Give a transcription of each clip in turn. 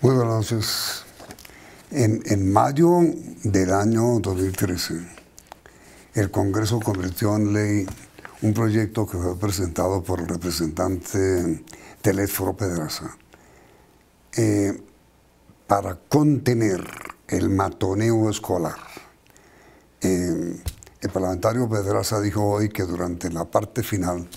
Muy buenas noches. En, mayo del año 2013, el Congreso convirtió en ley un proyecto que fue presentado por el representante Teléforo Pedraza eh, para contener el matoneo escolar. Eh, el parlamentario Pedraza dijo hoy que durante la parte final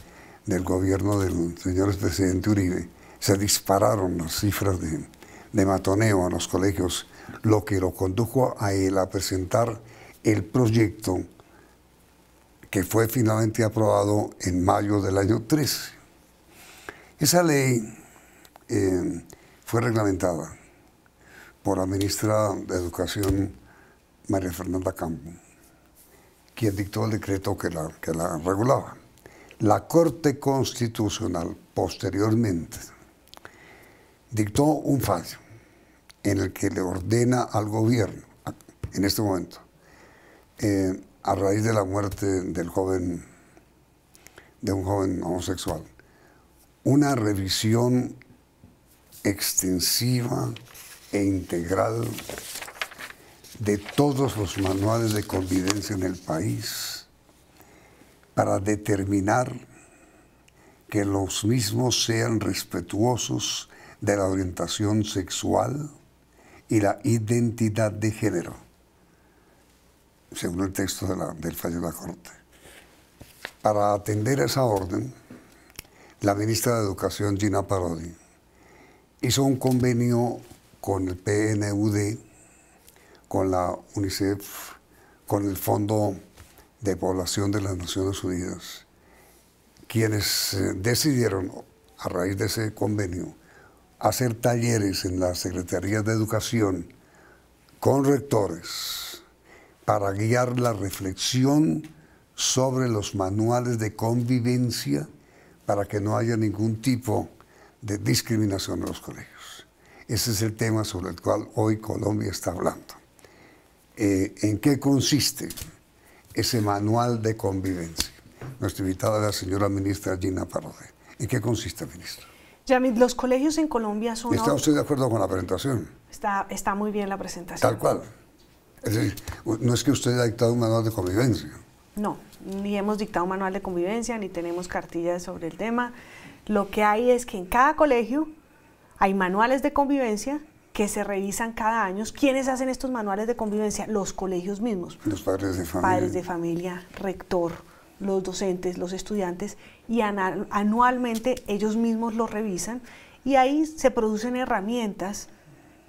del gobierno del señor presidente Uribe se dispararon las cifras de de matoneo a los colegios, lo que lo condujo a él a presentar el proyecto que fue finalmente aprobado en mayo del año 13. Esa ley eh, fue reglamentada por la ministra de Educación, María Fernanda Campo, quien dictó el decreto que la, que la regulaba. La Corte Constitucional, posteriormente, dictó un fallo en el que le ordena al gobierno, en este momento, eh, a raíz de la muerte del joven, de un joven homosexual, una revisión extensiva e integral de todos los manuales de convivencia en el país para determinar que los mismos sean respetuosos de la orientación sexual y la identidad de género, según el texto del fallo de la Corte. Para atender esa orden, la ministra de Educación, Gina Parodi, hizo un convenio con el PNUD, con la UNICEF, con el Fondo de Población de las Naciones Unidas, quienes eh, decidieron, a raíz de ese convenio, hacer talleres en la Secretaría de Educación con rectores para guiar la reflexión sobre los manuales de convivencia para que no haya ningún tipo de discriminación en los colegios. Ese es el tema sobre el cual hoy Colombia está hablando. Eh, ¿En qué consiste ese manual de convivencia? Nuestra invitada es la señora ministra Gina Parodé. ¿En qué consiste, ministra? los colegios en Colombia son... ¿Está usted de acuerdo con la presentación? Está, está muy bien la presentación. Tal cual. Es decir, no es que usted haya dictado un manual de convivencia. No, ni hemos dictado un manual de convivencia, ni tenemos cartillas sobre el tema. Lo que hay es que en cada colegio hay manuales de convivencia que se revisan cada año. ¿Quiénes hacen estos manuales de convivencia? Los colegios mismos. Los padres de familia. Padres de familia, rector los docentes, los estudiantes, y anualmente ellos mismos lo revisan y ahí se producen herramientas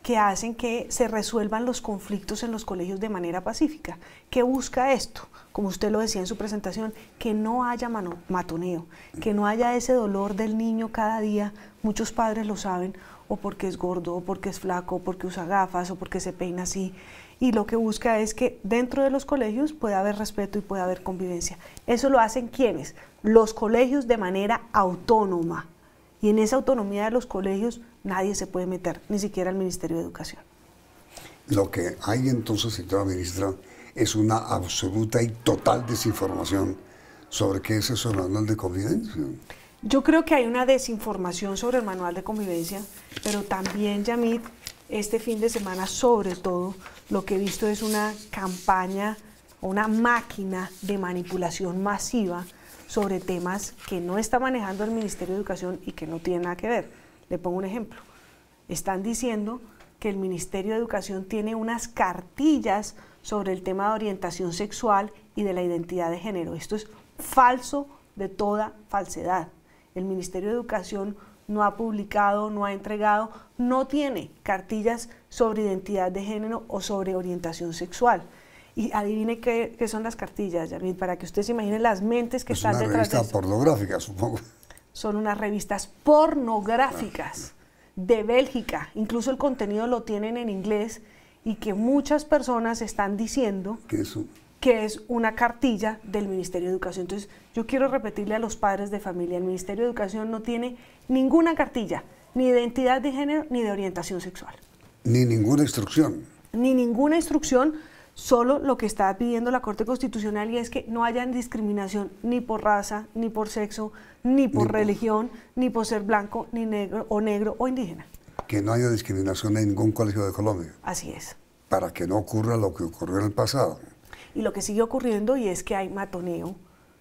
que hacen que se resuelvan los conflictos en los colegios de manera pacífica. ¿Qué busca esto? Como usted lo decía en su presentación, que no haya matoneo, que no haya ese dolor del niño cada día, muchos padres lo saben, o porque es gordo, o porque es flaco, o porque usa gafas, o porque se peina así y lo que busca es que dentro de los colegios pueda haber respeto y pueda haber convivencia. Eso lo hacen quienes? Los colegios de manera autónoma. Y en esa autonomía de los colegios nadie se puede meter, ni siquiera el Ministerio de Educación. Lo que hay entonces, señora ministra, es una absoluta y total desinformación sobre qué es eso el manual de convivencia. Yo creo que hay una desinformación sobre el manual de convivencia, pero también, Yamit, este fin de semana sobre todo lo que he visto es una campaña, o una máquina de manipulación masiva sobre temas que no está manejando el Ministerio de Educación y que no tiene nada que ver. Le pongo un ejemplo. Están diciendo que el Ministerio de Educación tiene unas cartillas sobre el tema de orientación sexual y de la identidad de género. Esto es falso de toda falsedad. El Ministerio de Educación no ha publicado, no ha entregado, no tiene cartillas sobre identidad de género o sobre orientación sexual. Y adivine qué, son las cartillas, Yamil, para que usted se imagine las mentes que están detrás de unas revistas pornográficas, supongo. Son unas revistas pornográficas de Bélgica. Incluso el contenido lo tienen en inglés y que muchas personas están diciendo que es una cartilla del Ministerio de Educación. Entonces, yo quiero repetirle a los padres de familia, el Ministerio de Educación no tiene ninguna cartilla, ni de identidad de género, ni de orientación sexual. Ni ninguna instrucción. Ni ninguna instrucción, solo lo que está pidiendo la Corte Constitucional y es que no haya discriminación ni por raza, ni por sexo, ni por religión, ni por ser blanco, ni negro o negro o indígena. Que no haya discriminación en ningún colegio de Colombia. Así es. Para que no ocurra lo que ocurrió en el pasado. Y lo que sigue ocurriendo y es que hay matoneo,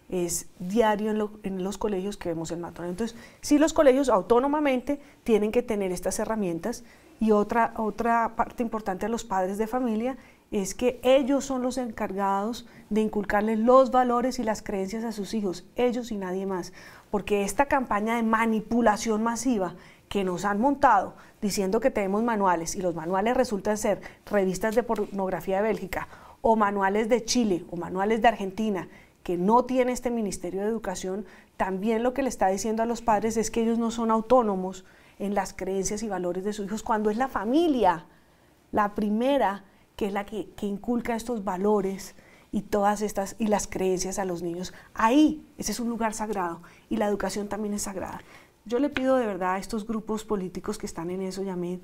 es diario en, los colegios que vemos el matoneo. Entonces, sí los colegios autónomamente tienen que tener estas herramientas y otra, otra parte importante a los padres de familia es que ellos son los encargados de inculcarles los valores y las creencias a sus hijos, ellos y nadie más, porque esta campaña de manipulación masiva que nos han montado diciendo que tenemos manuales y los manuales resultan ser revistas de pornografía de Bélgica o manuales de Chile o manuales de Argentina que no tiene este Ministerio de Educación, también lo que le está diciendo a los padres es que ellos no son autónomos en las creencias y valores de sus hijos, cuando es la familia la primera que es la que, inculca estos valores y todas estas y las creencias a los niños. Ahí, ese es un lugar sagrado y la educación también es sagrada. Yo le pido de verdad a estos grupos políticos que están en eso, Yamed,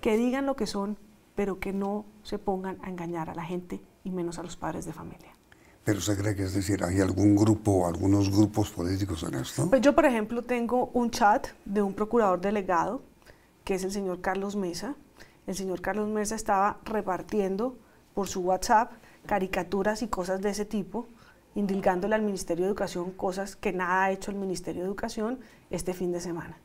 que digan lo que son, pero que no se pongan a engañar a la gente y menos a los padres de familia. Pero se cree que es decir, ¿hay algún grupo, o algunos grupos políticos en esto? Pues yo, por ejemplo, tengo un chat de un procurador delegado, que es el señor Carlos Mesa. El señor Carlos Mesa estaba repartiendo por su WhatsApp caricaturas y cosas de ese tipo, indilgándole al Ministerio de Educación cosas que nada ha hecho el Ministerio de Educación este fin de semana.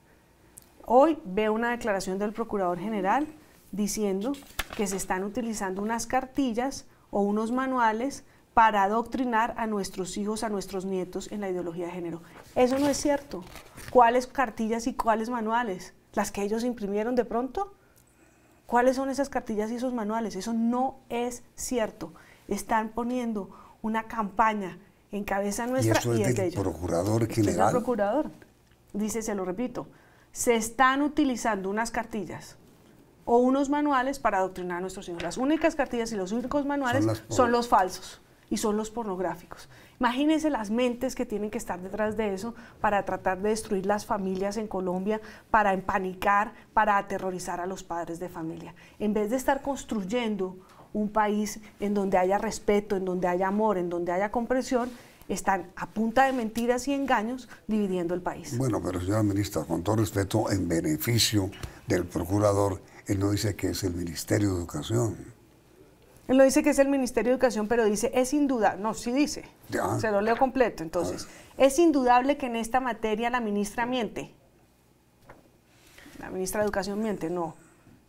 Hoy veo una declaración del Procurador General diciendo que se están utilizando unas cartillas o unos manuales para adoctrinar a nuestros hijos, a nuestros nietos en la ideología de género. Eso no es cierto. ¿Cuáles cartillas y cuáles manuales? ¿Las que ellos imprimieron de pronto? ¿Cuáles son esas cartillas y esos manuales? Eso no es cierto. Están poniendo una campaña en cabeza nuestra y, es de ellos. procurador general. el procurador. Dice, se lo repito, se están utilizando unas cartillas, o unos manuales para adoctrinar a nuestros hijos. Las únicas cartillas y los únicos manuales son, son los falsos y son los pornográficos. Imagínense las mentes que tienen que estar detrás de eso para tratar de destruir las familias en Colombia, para empanicar, para aterrorizar a los padres de familia. En vez de estar construyendo un país en donde haya respeto, en donde haya amor, en donde haya comprensión, están a punta de mentiras y engaños dividiendo el país. Bueno, pero señora ministra, con todo respeto, en beneficio del procurador, él no dice que es el Ministerio de Educación. Él no dice que es el Ministerio de Educación, pero dice, es indudable, no, sí dice, se lo leo completo, entonces, es indudable que en esta materia la ministra miente. La ministra de Educación miente, no.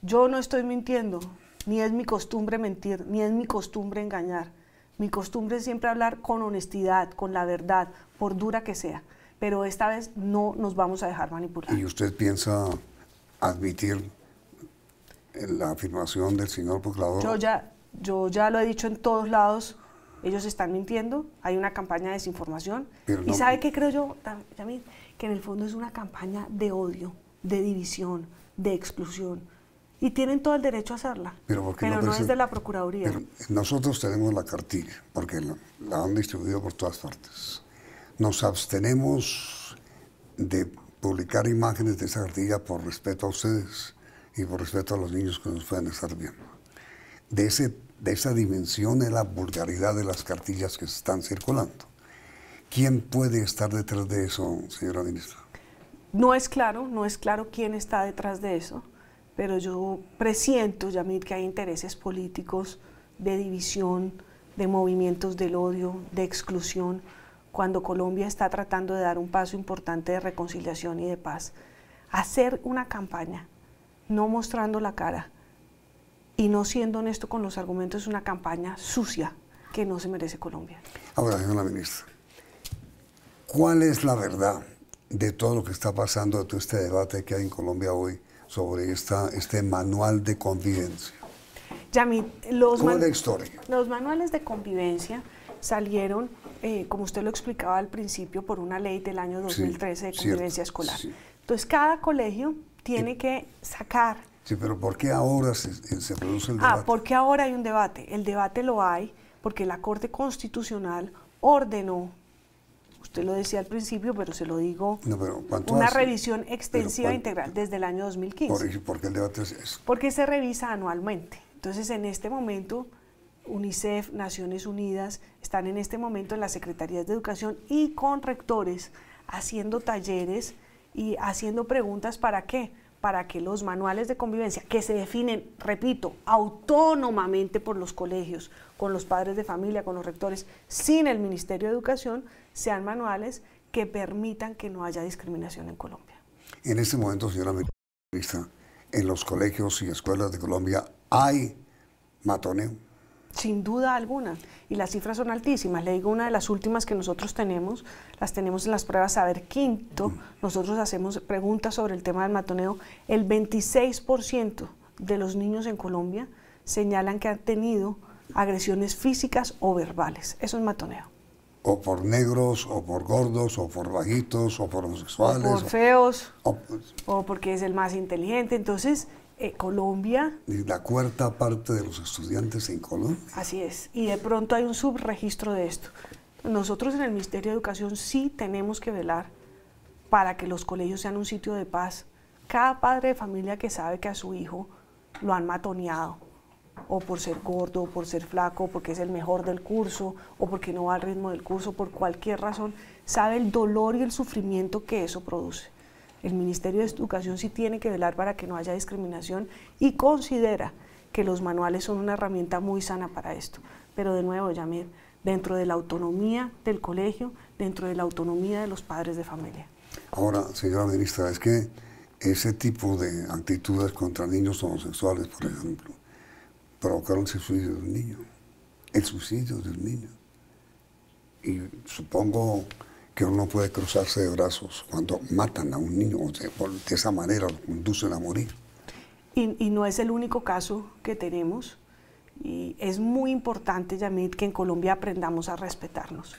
Yo no estoy mintiendo, ni es mi costumbre mentir, ni es mi costumbre engañar. Mi costumbre es siempre hablar con honestidad, con la verdad, por dura que sea. Pero esta vez no nos vamos a dejar manipular. ¿Y usted piensa admitir la afirmación del señor procurador. Yo ya, yo ya lo he dicho en todos lados, ellos están mintiendo, hay una campaña de desinformación. ¿Y sabe qué creo yo, también Que en el fondo es una campaña de odio, de división, de exclusión. Y tienen todo el derecho a hacerla, pero, no, es de la Procuraduría. nosotros tenemos la cartilla, porque la han distribuido por todas partes. Nos abstenemos de publicar imágenes de esa cartilla por respeto a ustedes y por respeto a los niños que nos puedan estar viendo. De, ese, de esa dimensión es la vulgaridad de las cartillas que se están circulando. ¿Quién puede estar detrás de eso, señora ministra? No es claro, no es claro quién está detrás de eso, pero yo presiento, Yamid que hay intereses políticos de división, de movimientos del odio, de exclusión, cuando Colombia está tratando de dar un paso importante de reconciliación y de paz. Hacer una campaña no mostrando la cara y no siendo honesto con los argumentos es una campaña sucia que no se merece Colombia. Ahora, señora ministra, ¿cuál es la verdad de todo lo que está pasando, de todo este debate que hay en Colombia hoy sobre esta, este manual de convivencia? Yami, los, los manuales de convivencia salieron, eh, como usted lo explicaba al principio, por una ley del año 2013 de convivencia escolar. Entonces, cada colegio tiene que sacar. Sí, pero ¿por qué ahora se, produce el ah, debate? Ah, ¿por qué ahora hay un debate. El debate lo hay porque la Corte Constitucional ordenó usted lo decía al principio, pero se lo digo, una revisión extensiva e integral desde el año 2015. ¿Por, qué el debate es eso? Porque se revisa anualmente. Entonces, en este momento, UNICEF, Naciones Unidas, están en este momento en las Secretarías de Educación y con rectores haciendo talleres y haciendo preguntas para qué, para que los manuales de convivencia, que se definen, repito, autónomamente por los colegios, con los padres de familia, con los rectores, sin el Ministerio de Educación, sean manuales que permitan que no haya discriminación en Colombia. En este momento, señora ministra, en los colegios y escuelas de Colombia hay matoneo. Sin duda alguna. Y las cifras son altísimas. Le digo, una de las últimas que nosotros tenemos, las tenemos en las pruebas Saber Quinto. Nosotros hacemos preguntas sobre el tema del matoneo. El 26% de los niños en Colombia señalan que han tenido agresiones físicas o verbales. Eso es matoneo. O por negros, o por gordos, o por bajitos, o por homosexuales. O por feos. o porque es el más inteligente. Entonces, eh, Colombia. la cuarta parte de los estudiantes en Colombia. Así es, y de pronto hay un subregistro de esto. Nosotros en el Ministerio de Educación sí tenemos que velar para que los colegios sean un sitio de paz. Cada padre de familia que sabe que a su hijo lo han matoneado, o por ser gordo, o por ser flaco, o porque es el mejor del curso, o porque no va al ritmo del curso, por cualquier razón, sabe el dolor y el sufrimiento que eso produce. El Ministerio de Educación sí tiene que velar para que no haya discriminación y considera que los manuales son una herramienta muy sana para esto. Pero de nuevo, Yamir, dentro de la autonomía del colegio, dentro de la autonomía de los padres de familia. Ahora, señora ministra, es que ese tipo de actitudes contra niños homosexuales, por ejemplo, provocaron el suicidio un niño, el suicidio del niño. Y supongo que uno no puede cruzarse de brazos cuando matan a un niño, o de esa manera lo conducen a morir. Y, y, no es el único caso que tenemos. Y es muy importante, Yamid, que en Colombia aprendamos a respetarnos.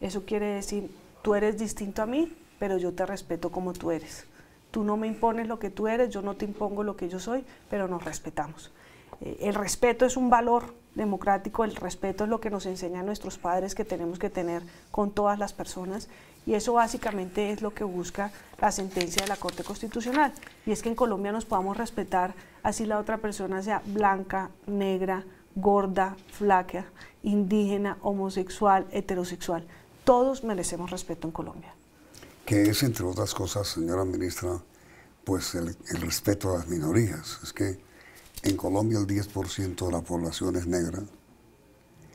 Eso quiere decir, tú eres distinto a mí, pero yo te respeto como tú eres. Tú no me impones lo que tú eres, yo no te impongo lo que yo soy, pero nos respetamos. Eh, el respeto es un valor democrático, el respeto es lo que nos enseñan nuestros padres que tenemos que tener con todas las personas y eso básicamente es lo que busca la sentencia de la Corte Constitucional y es que en Colombia nos podamos respetar así la otra persona sea blanca, negra, gorda, flaca, indígena, homosexual, heterosexual. Todos merecemos respeto en Colombia. Que es, entre otras cosas, señora ministra, pues el, el respeto a las minorías. Es que en Colombia el 10% de la población es negra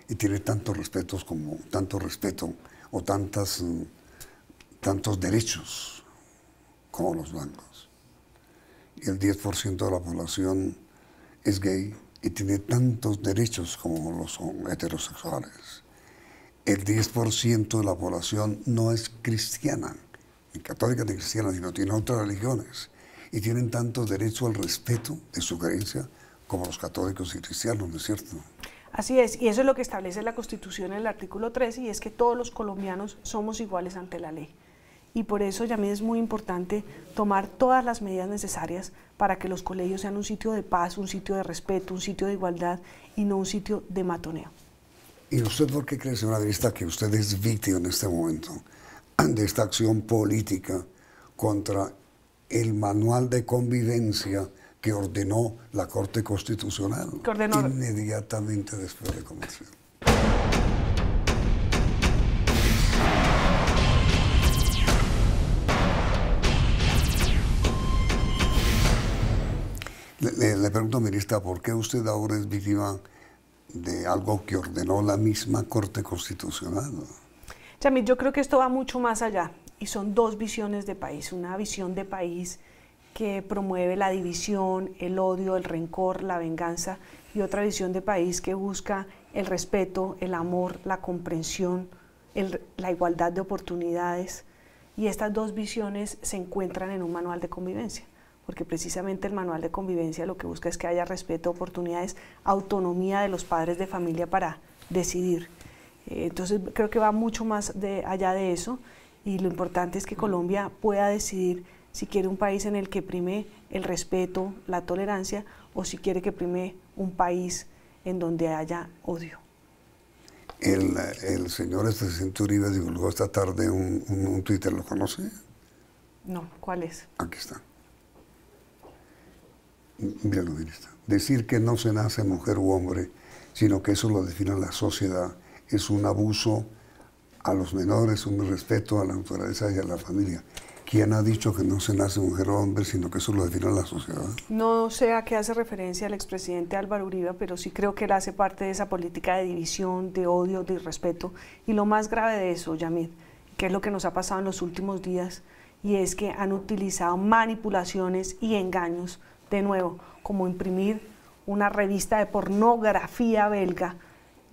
y tiene tantos respetos como tanto respeto o tantas, mm, tantos derechos como los blancos. Y el 10% de la población es gay y tiene tantos derechos como los heterosexuales. El 10% de la población no es cristiana, ni católica ni cristiana, sino tiene otras religiones y tienen tanto derecho al respeto de su creencia como los católicos y cristianos, ¿no es cierto? Así es, y eso es lo que establece la Constitución en el artículo 13, y es que todos los colombianos somos iguales ante la ley. Y por eso, ya mí es muy importante tomar todas las medidas necesarias para que los colegios sean un sitio de paz, un sitio de respeto, un sitio de igualdad y no un sitio de matoneo. ¿Y usted por qué cree, señora Vista, que usted es víctima en este momento de esta acción política contra el manual de convivencia que ordenó la Corte Constitucional inmediatamente después de comenzar. Le, le- pregunto, ministra, ¿por qué usted ahora es víctima de algo que ordenó la misma Corte Constitucional? Chami, yo creo que esto va mucho más allá y son dos visiones de país. Una visión de país que promueve la división, el odio, el rencor, la venganza y otra visión de país que busca el respeto, el amor, la comprensión, la igualdad de oportunidades. Y estas dos visiones se encuentran en un manual de convivencia, porque precisamente el manual de convivencia lo que busca es que haya respeto, oportunidades, autonomía de los padres de familia para decidir. Eh, entonces creo que va mucho más allá de eso y lo importante es que Colombia pueda decidir si quiere un país en el que prime el respeto, la tolerancia, o si quiere que prime un país en donde haya odio. El, señor Esteban Uribe divulgó esta tarde un, Twitter, ¿lo conoce? No, ¿cuál es? Aquí está. Míralo, lo está. Decir que no se nace mujer u hombre, sino que eso lo define la sociedad, es un abuso a los menores, un respeto a la naturaleza y a la familia. ¿Quién ha dicho que no se nace mujer o hombre, sino que eso lo define la sociedad? No sé a qué hace referencia el expresidente Álvaro Uribe, pero sí creo que él hace parte de esa política de división, de odio, de irrespeto. Y lo más grave de eso, Yamid, que es lo que nos ha pasado en los últimos días, y es que han utilizado manipulaciones y engaños, de nuevo, como imprimir una revista de pornografía belga,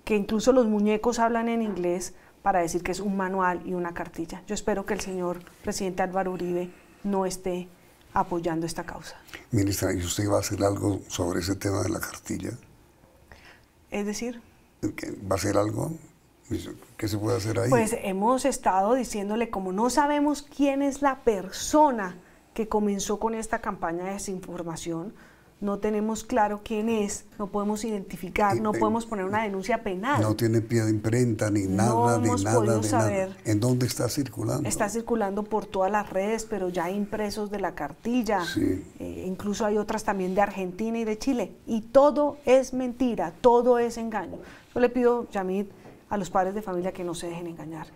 que incluso los muñecos hablan en inglés para decir que es un manual y una cartilla. Yo espero que el señor presidente Álvaro Uribe no esté apoyando esta causa. Ministra, ¿y usted va a hacer algo sobre ese tema de la cartilla? Es decir... ¿Va a hacer algo? ¿Qué se puede hacer ahí? Pues hemos estado diciéndole, como no sabemos quién es la persona que comenzó con esta campaña de desinformación, no tenemos claro quién es, no podemos identificar, eh, no eh, podemos poner una denuncia penal. No tiene pie de imprenta ni nada, de nada, saber. ¿En dónde está circulando? Está circulando por todas las redes, pero ya hay impresos de la cartilla, sí. Eh, incluso hay otras también de Argentina y de Chile. Y todo es mentira, todo es engaño. Yo le pido, Yamid, a los padres de familia que no se dejen engañar.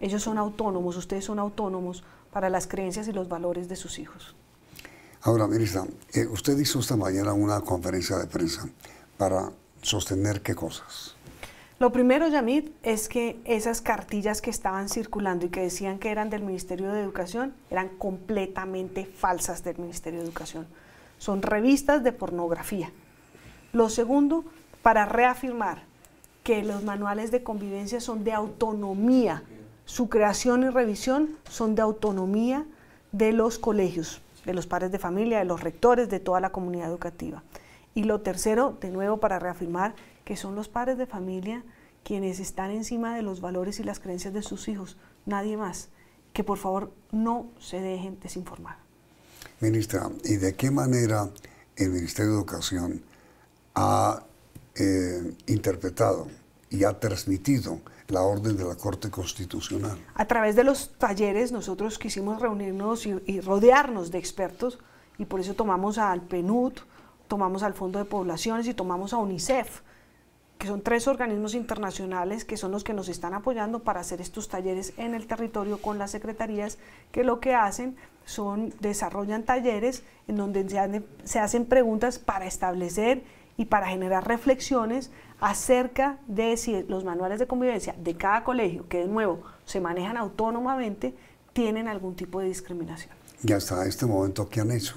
Ellos son autónomos, ustedes son autónomos para las creencias y los valores de sus hijos. Ahora, ministra, eh, usted hizo esta mañana una conferencia de prensa para sostener qué cosas. Lo primero, Yamit, es que esas cartillas que estaban circulando y que decían que eran del Ministerio de Educación eran completamente falsas del Ministerio de Educación. Son revistas de pornografía. Lo segundo, para reafirmar que los manuales de convivencia son de autonomía, su creación y revisión son de autonomía de los colegios de los padres de familia, de los rectores, de toda la comunidad educativa. Y lo tercero, de nuevo, para reafirmar que son los padres de familia quienes están encima de los valores y las creencias de sus hijos, nadie más, que por favor no se dejen desinformar. Ministra, ¿y de qué manera el Ministerio de Educación ha eh, interpretado y ha transmitido la orden de la Corte Constitucional. A través de los talleres nosotros quisimos reunirnos y, rodearnos de expertos y por eso tomamos al PNUD, tomamos al Fondo de Poblaciones y tomamos a UNICEF, que son tres organismos internacionales que son los que nos están apoyando para hacer estos talleres en el territorio con las secretarías, que lo que hacen son desarrollan talleres en donde se, hacen preguntas para establecer y para generar reflexiones acerca de si los manuales de convivencia de cada colegio, que de nuevo se manejan autónomamente, tienen algún tipo de discriminación. ¿Y hasta este momento qué han hecho?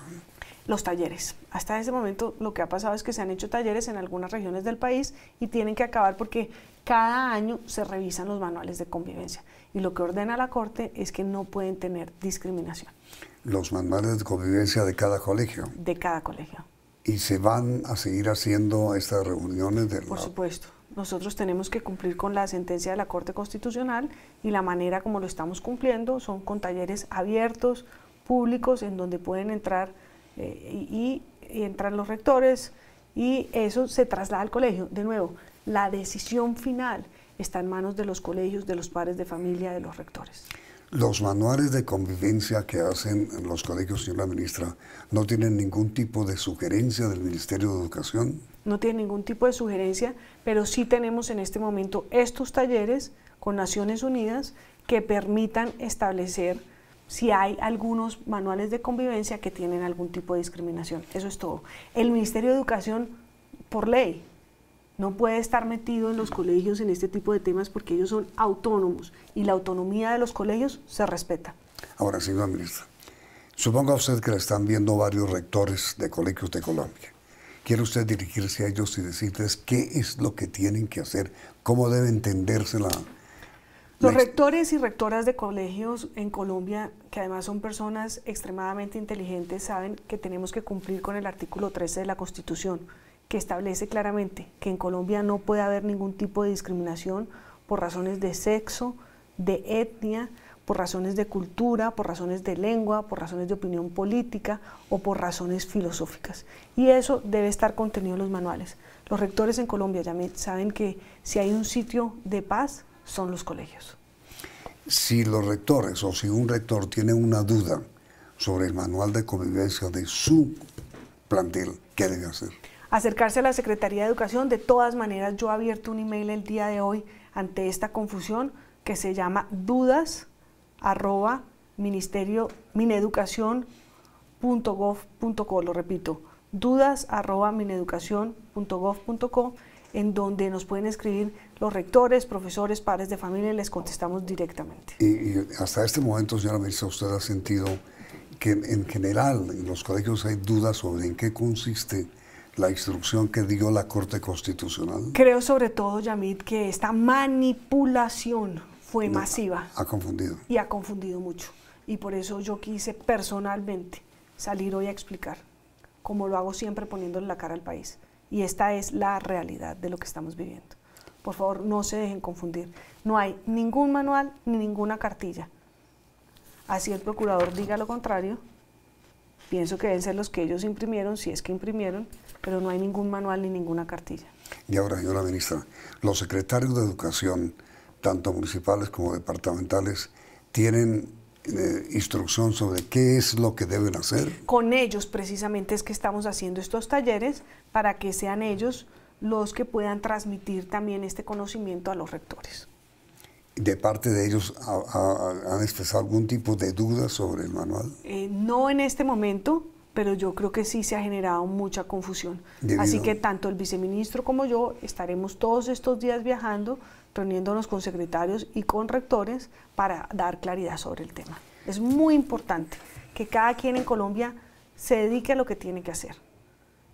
Los talleres. Hasta ese momento lo que ha pasado es que se han hecho talleres en algunas regiones del país y tienen que acabar porque cada año se revisan los manuales de convivencia. Y lo que ordena la Corte es que no pueden tener discriminación. ¿Los manuales de convivencia de cada colegio? De cada colegio y se van a seguir haciendo estas reuniones del Por supuesto. Nosotros tenemos que cumplir con la sentencia de la Corte Constitucional y la manera como lo estamos cumpliendo son con talleres abiertos, públicos, en donde pueden entrar eh, y entran los rectores y eso se traslada al colegio. De nuevo, la decisión final está en manos de los colegios, de los padres de familia, de los rectores. Los manuales de convivencia que hacen los colegios, señora ministra, ¿no tienen ningún tipo de sugerencia del Ministerio de Educación? No tiene ningún tipo de sugerencia, pero sí tenemos en este momento estos talleres con Naciones Unidas que permitan establecer si hay algunos manuales de convivencia que tienen algún tipo de discriminación. Eso es todo. El Ministerio de Educación, por ley, no puede estar metido en los colegios en este tipo de temas porque ellos son autónomos y la autonomía de los colegios se respeta. Ahora, señora ministra, suponga usted que le están viendo varios rectores de colegios de Colombia. ¿Quiere usted dirigirse a ellos y decirles qué es lo que tienen que hacer? ¿Cómo debe entenderse la... Los rectores y rectoras de colegios en Colombia, que además son personas extremadamente inteligentes, saben que tenemos que cumplir con el artículo 13 de la Constitución que establece claramente que en Colombia no puede haber ningún tipo de discriminación por razones de sexo, de etnia, por razones de cultura, por razones de lengua, por razones de opinión política o por razones filosóficas. Y eso debe estar contenido en los manuales. Los rectores en Colombia ya saben que si hay un sitio de paz son los colegios. Si los rectores o si un rector tiene una duda sobre el manual de convivencia de su plantel, ¿qué debe hacer? acercarse a la Secretaría de Educación. De todas maneras, yo he abierto un email el día de hoy ante esta confusión que se llama dudas arroba ministerio lo repito, dudas arroba en donde nos pueden escribir los rectores, profesores, padres de familia, y les contestamos directamente. Y, y hasta este momento, señora ministra, usted ha sentido que en general en los colegios hay dudas sobre en qué consiste la instrucción que dio la Corte Constitucional? Creo sobre todo, Yamid, que esta manipulación fue masiva. Ha confundido. Y ha confundido mucho. Y por eso yo quise personalmente salir hoy a explicar, como lo hago siempre poniéndole la cara al país. Y esta es la realidad de lo que estamos viviendo. Por favor, no se dejen confundir. No hay ningún manual ni ninguna cartilla. Así el procurador diga lo contrario. Pienso que deben ser los que ellos imprimieron, si es que imprimieron, pero no hay ningún manual ni ninguna cartilla. Y ahora, señora ministra, los secretarios de educación, tanto municipales como departamentales, tienen eh, instrucción sobre qué es lo que deben hacer. Con ellos precisamente es que estamos haciendo estos talleres para que sean ellos los que puedan transmitir también este conocimiento a los rectores. ¿De parte de ellos han expresado algún tipo de duda sobre el manual? Eh, no en este momento, pero yo creo que sí se ha generado mucha confusión. Así que tanto el viceministro como yo estaremos todos estos días viajando, reuniéndonos con secretarios y con rectores para dar claridad sobre el tema. Es muy importante que cada quien en Colombia se dedique a lo que tiene que hacer.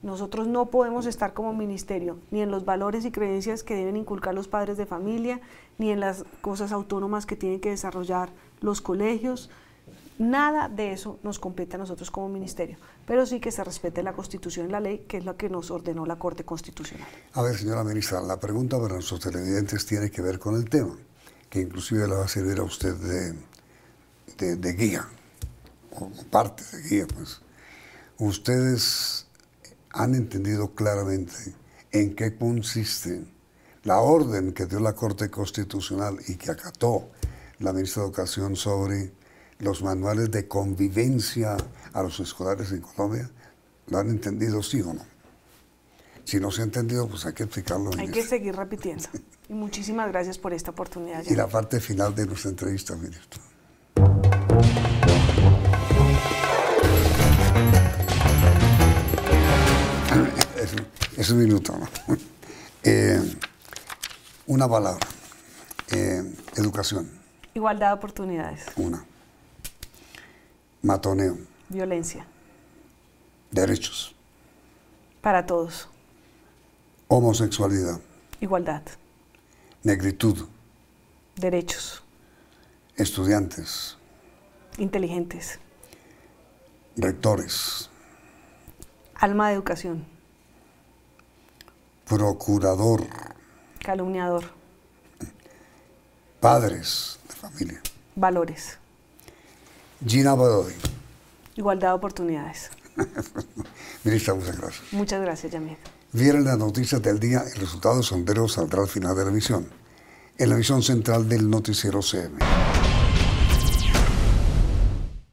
Nosotros no podemos estar como ministerio ni en los valores y creencias que deben inculcar los padres de familia, ni en las cosas autónomas que tienen que desarrollar los colegios, Nada de eso nos compete a nosotros como ministerio, pero sí que se respete la Constitución y la ley, que es lo que nos ordenó la Corte Constitucional. A ver, señora ministra, la pregunta para nuestros televidentes tiene que ver con el tema, que inclusive la va a servir a usted de, de guía, o parte de guía, pues. Ustedes han entendido claramente en qué consiste la orden que dio la Corte Constitucional y que acató la ministra de Educación sobre los manuales de convivencia a los escolares en Colombia? ¿Lo han entendido sí o no? Si no se ha entendido, pues hay que explicarlo. Hay que seguir repitiendo. y muchísimas gracias por esta oportunidad. Y la parte final de nuestra entrevista, ministro. Es, un minuto, ¿no? Eh, una palabra. Eh, educación. Igualdad de oportunidades. Una. Matoneo. Violencia. Derechos. Para todos. Homosexualidad. Igualdad. Negritud. Derechos. Estudiantes. Inteligentes. Rectores. Alma de educación. Procurador. Calumniador. Padres de familia. Valores. Gina Badodi. Igualdad de oportunidades. Ministra, muchas gracias. Muchas gracias, Yamir. Vieron las noticias del día, el resultado sondero saldrá al final de la emisión, en la emisión central del noticiero CM.